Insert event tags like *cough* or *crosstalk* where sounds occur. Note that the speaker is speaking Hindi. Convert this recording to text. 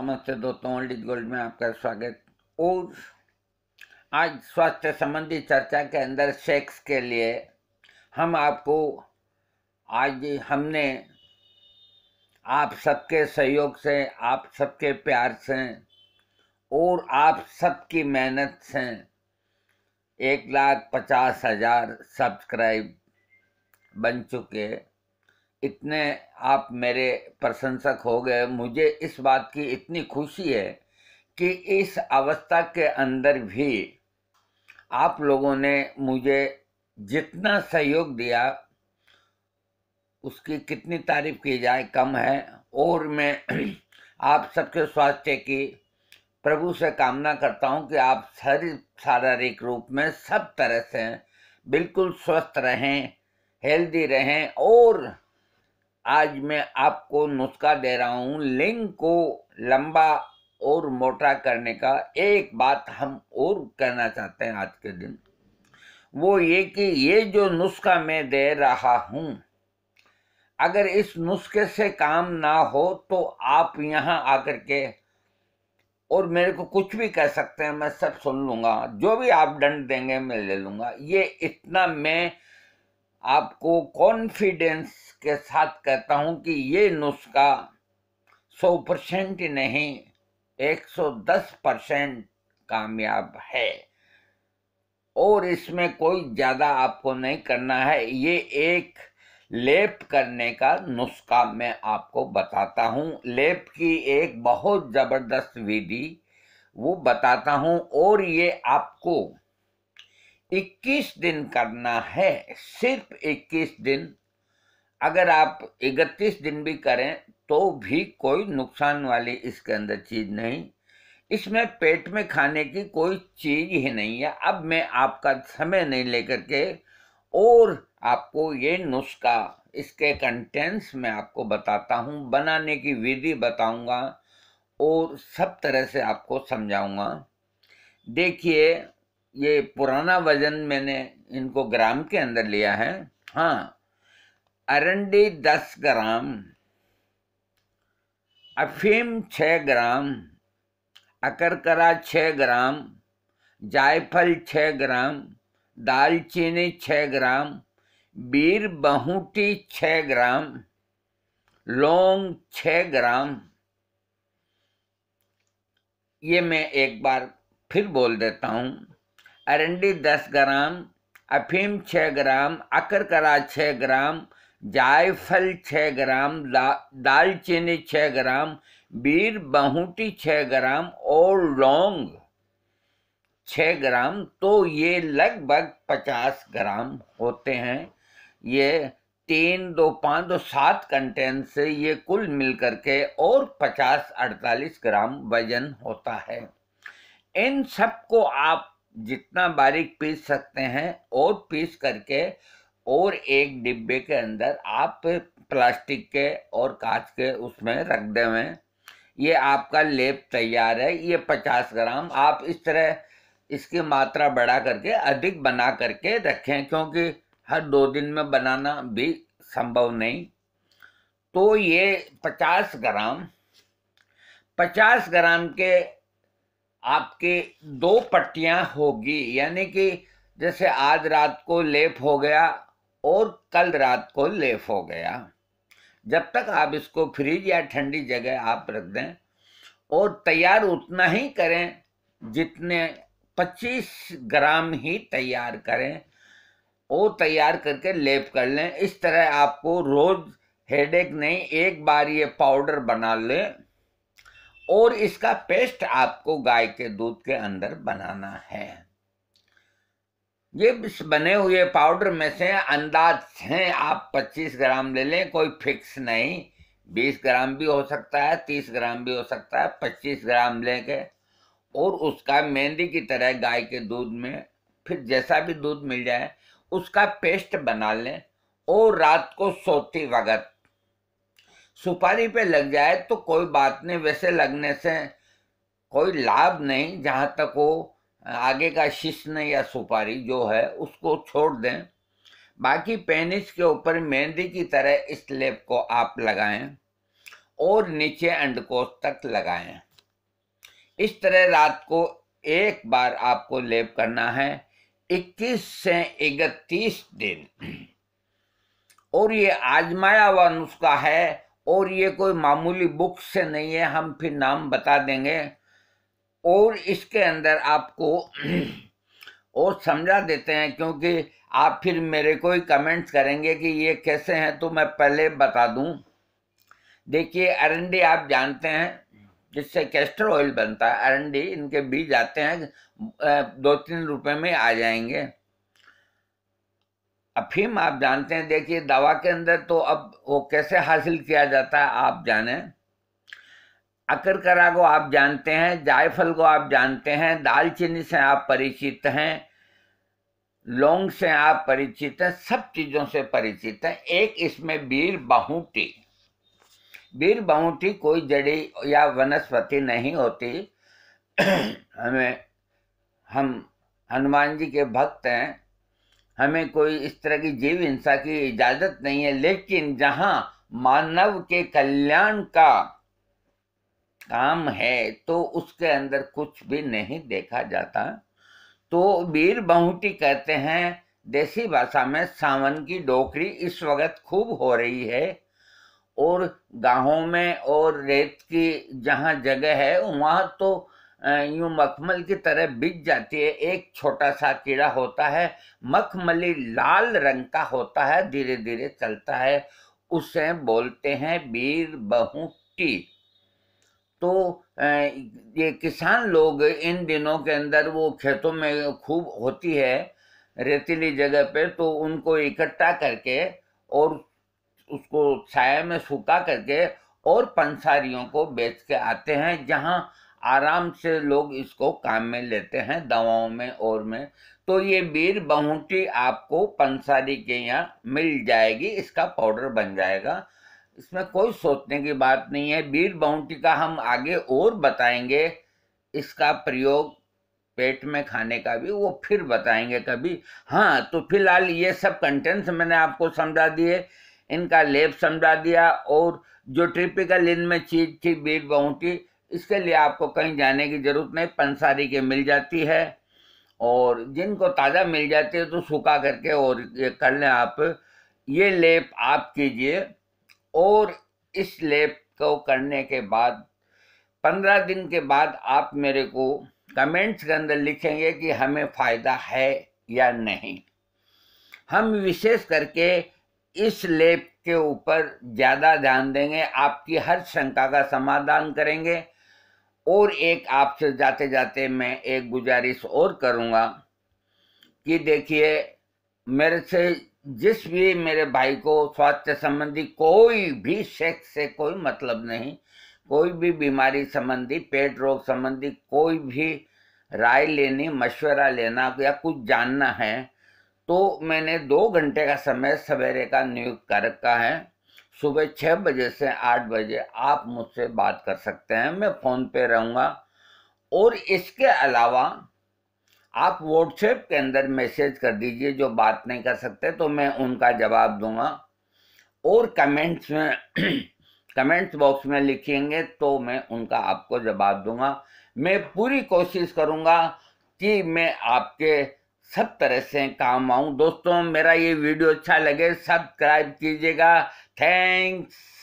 नमस्ते दोस्तों ओल्ड गोल्ड में आपका स्वागत और आज स्वास्थ्य संबंधी चर्चा के अंदर सेक्स के लिए हम आपको आज हमने आप सबके सहयोग से आप सबके प्यार से और आप सबकी मेहनत से एक लाख पचास हज़ार सब्सक्राइब बन चुके इतने आप मेरे प्रशंसक हो गए मुझे इस बात की इतनी खुशी है कि इस अवस्था के अंदर भी आप लोगों ने मुझे जितना सहयोग दिया उसकी कितनी तारीफ की जाए कम है और मैं *clears throat* आप सबके स्वास्थ्य की प्रभु से कामना करता हूँ कि आप शरीर शारीरिक रूप में सब तरह से बिल्कुल स्वस्थ रहें हेल्दी रहें और आज मैं आपको नुस्खा दे रहा हूँ लिंग को लंबा और मोटा करने का एक बात हम और कहना चाहते हैं आज के दिन वो ये कि ये जो नुस्खा मैं दे रहा हूँ अगर इस नुस्खे से काम ना हो तो आप यहाँ आकर के और मेरे को कुछ भी कह सकते हैं मैं सब सुन लूँगा जो भी आप दंड देंगे मैं ले लूँगा ये इतना मैं आपको कॉन्फिडेंस के साथ कहता हूं कि ये नुस्खा सौ परसेंट नहीं 110 परसेंट कामयाब है और इसमें कोई ज़्यादा आपको नहीं करना है ये एक लेप करने का नुस्खा मैं आपको बताता हूँ लेप की एक बहुत ज़बरदस्त विधि वो बताता हूँ और ये आपको 21 दिन करना है सिर्फ 21 दिन अगर आप 31 दिन भी करें तो भी कोई नुकसान वाली इसके अंदर चीज़ नहीं इसमें पेट में खाने की कोई चीज़ ही नहीं है अब मैं आपका समय नहीं लेकर के और आपको ये नुस्खा इसके कंटेंट्स में आपको बताता हूँ बनाने की विधि बताऊँगा और सब तरह से आपको समझाऊँगा देखिए ये पुराना वजन मैंने इनको ग्राम के अंदर लिया है हाँ अरंडी दस ग्राम अफीम छः ग्राम अकरकरा छः ग्राम जायफल छः ग्राम दालचीनी छः ग्राम बीर बहूटी छः ग्राम लौंग छः ग्राम ये मैं एक बार फिर बोल देता हूँ अरंडी दस ग्राम अफीम छः ग्राम अकरकरा छः ग्राम जायफल छ ग्राम दा, दालचीनी छः ग्राम बीर बहूटी छः ग्राम और लौंग छ ग्राम तो ये लगभग पचास ग्राम होते हैं ये तीन दो पाँच दो सात कंटेन से ये कुल मिलकर के और पचास अड़तालीस ग्राम वजन होता है इन सबको आप जितना बारीक पीस सकते हैं और पीस करके और एक डिब्बे के अंदर आप प्लास्टिक के और कांच के उसमें रख देवें ये आपका लेप तैयार है ये पचास ग्राम आप इस तरह इसकी मात्रा बढ़ा करके अधिक बना करके रखें क्योंकि हर दो दिन में बनाना भी संभव नहीं तो ये पचास ग्राम पचास ग्राम के आपके दो पट्टियां होगी यानी कि जैसे आज रात को लेप हो गया और कल रात को लेप हो गया जब तक आप इसको फ्रिज या ठंडी जगह आप रख दें और तैयार उतना ही करें जितने 25 ग्राम ही तैयार करें वो तैयार करके लेप कर लें इस तरह आपको रोज़ हेडेक नहीं एक बार ये पाउडर बना लें और इसका पेस्ट आपको गाय के दूध के अंदर बनाना है ये बने हुए पाउडर में से अंदाज हैं आप 25 ग्राम ले लें कोई फिक्स नहीं 20 ग्राम भी हो सकता है 30 ग्राम भी हो सकता है 25 ग्राम लेंगे और उसका मेहंदी की तरह गाय के दूध में फिर जैसा भी दूध मिल जाए उसका पेस्ट बना लें और रात को सोती वक्त सुपारी पे लग जाए तो कोई बात नहीं वैसे लगने से कोई लाभ नहीं जहाँ तक वो आगे का शिश्न या सुपारी जो है उसको छोड़ दें बाकी पेनिस के ऊपर मेहंदी की तरह इस लेप को आप लगाएं और नीचे अंडकोश तक लगाएं इस तरह रात को एक बार आपको लेप करना है 21 से 31 दिन और ये आजमाया हुआ नुस्खा है और ये कोई मामूली बुक से नहीं है हम फिर नाम बता देंगे और इसके अंदर आपको *clears throat* और समझा देते हैं क्योंकि आप फिर मेरे को ही कमेंट्स करेंगे कि ये कैसे हैं तो मैं पहले बता दूं देखिए अरंडी आप जानते हैं जिससे कैस्टर ऑयल बनता है अरंडी इनके बीज आते हैं दो तीन रुपए में आ जाएंगे अफीम आप जानते हैं देखिए दवा के अंदर तो अब वो कैसे हासिल किया जाता है आप जाने अकर करा को आप जानते हैं जायफल को आप जानते हैं दालचीनी से आप परिचित हैं लौंग से आप परिचित हैं सब चीज़ों से परिचित हैं एक इसमें बीर बाहूटी बीर बाहूटी कोई जड़ी या वनस्पति नहीं होती *clears throat* हमें हम हनुमान जी के भक्त हैं हमें कोई इस तरह की जीव हिंसा की इजाज़त नहीं है लेकिन जहां मानव के कल्याण का काम है तो उसके अंदर कुछ भी नहीं देखा जाता तो वीर बहुटी कहते हैं देसी भाषा में सावन की डोकरी इस वक्त खूब हो रही है और गांवों में और रेत की जहाँ जगह है वहाँ तो यूँ मखमल की तरह बिक जाती है एक छोटा सा कीड़ा होता है मखमली लाल रंग का होता है धीरे धीरे चलता है उसे बोलते हैं बीर बहुटी तो ये किसान लोग इन दिनों के अंदर वो खेतों में खूब होती है रेतीली जगह पे तो उनको इकट्ठा करके और उसको छाया में सूखा करके और पंसारियों को बेच के आते हैं जहाँ आराम से लोग इसको काम में लेते हैं दवाओं में और में तो ये बीर बहुटी आपको पंसारी के यहाँ मिल जाएगी इसका पाउडर बन जाएगा इसमें कोई सोचने की बात नहीं है बीर बहुटी का हम आगे और बताएंगे इसका प्रयोग पेट में खाने का भी वो फिर बताएंगे कभी हाँ तो फिलहाल ये सब कंटेंट्स मैंने आपको समझा दिए इनका लेप समझा दिया और जो ट्रिपिकल इनमें चीज थी बीर बहुटी इसके लिए आपको कहीं जाने की ज़रूरत नहीं पंसारी के मिल जाती है और जिनको ताज़ा मिल जाती है तो सूखा करके और ये कर लें आप ये लेप आप कीजिए और इस लेप को करने के बाद पंद्रह दिन के बाद आप मेरे को कमेंट्स के अंदर लिखेंगे कि हमें फ़ायदा है या नहीं हम विशेष करके इस लेप के ऊपर ज़्यादा ध्यान देंगे आपकी हर शंका का समाधान करेंगे और एक आपसे जाते जाते मैं एक गुजारिश और करूँगा कि देखिए मेरे से जिस भी मेरे भाई को स्वास्थ्य संबंधी कोई भी सेक्स से कोई मतलब नहीं कोई भी बीमारी संबंधी पेट रोग संबंधी कोई भी राय लेनी मशवरा लेना या कुछ जानना है तो मैंने दो घंटे का समय सवेरे का नियुक्त कर रखा है सुबह छः बजे से आठ बजे आप मुझसे बात कर सकते हैं मैं फ़ोन पे रहूँगा और इसके अलावा आप व्हाट्सएप के अंदर मैसेज कर दीजिए जो बात नहीं कर सकते तो मैं उनका जवाब दूंगा और कमेंट्स में *clears throat* कमेंट्स बॉक्स में लिखेंगे तो मैं उनका आपको जवाब दूंगा मैं पूरी कोशिश करूंगा कि मैं आपके सब तरह से काम आऊँ दोस्तों मेरा ये वीडियो अच्छा लगे सब्सक्राइब कीजिएगा थैंक्स